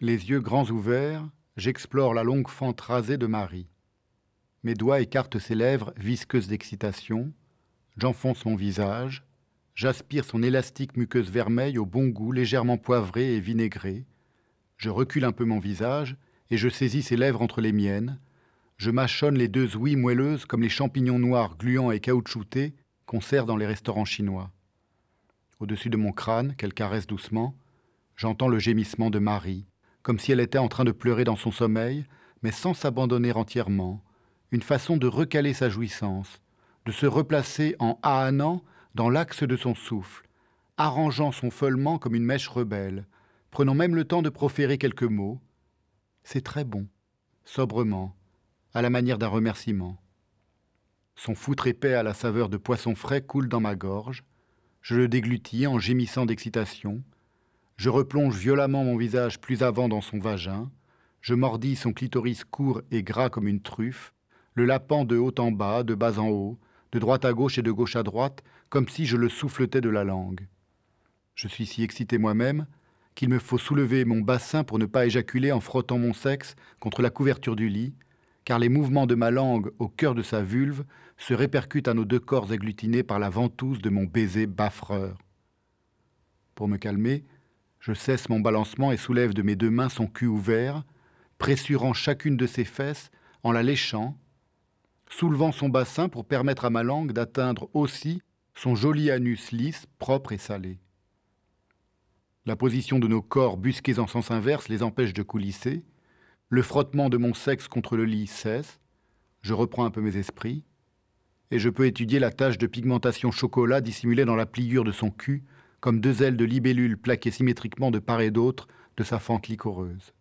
Les yeux grands ouverts, j'explore la longue fente rasée de Marie. Mes doigts écartent ses lèvres visqueuses d'excitation, j'enfonce mon visage, j'aspire son élastique muqueuse vermeille au bon goût légèrement poivré et vinaigré, je recule un peu mon visage et je saisis ses lèvres entre les miennes, je mâchonne les deux ouïes moelleuses comme les champignons noirs gluants et caoutchoutés qu'on sert dans les restaurants chinois. Au-dessus de mon crâne, qu'elle caresse doucement, j'entends le gémissement de Marie, comme si elle était en train de pleurer dans son sommeil, mais sans s'abandonner entièrement, une façon de recaler sa jouissance, de se replacer en ahanant dans l'axe de son souffle, arrangeant son feulement comme une mèche rebelle, prenant même le temps de proférer quelques mots. C'est très bon, sobrement, à la manière d'un remerciement. Son foutre épais à la saveur de poisson frais coule dans ma gorge. Je le déglutis en gémissant d'excitation, je replonge violemment mon visage plus avant dans son vagin. Je mordis son clitoris court et gras comme une truffe, le lapant de haut en bas, de bas en haut, de droite à gauche et de gauche à droite, comme si je le souffletais de la langue. Je suis si excité moi-même qu'il me faut soulever mon bassin pour ne pas éjaculer en frottant mon sexe contre la couverture du lit, car les mouvements de ma langue au cœur de sa vulve se répercutent à nos deux corps agglutinés par la ventouse de mon baiser baffreur. Pour me calmer, je cesse mon balancement et soulève de mes deux mains son cul ouvert, pressurant chacune de ses fesses en la léchant, soulevant son bassin pour permettre à ma langue d'atteindre aussi son joli anus lisse, propre et salé. La position de nos corps busqués en sens inverse les empêche de coulisser. Le frottement de mon sexe contre le lit cesse. Je reprends un peu mes esprits. Et je peux étudier la tache de pigmentation chocolat dissimulée dans la pliure de son cul comme deux ailes de libellule plaquées symétriquement de part et d'autre de sa fente licoreuse.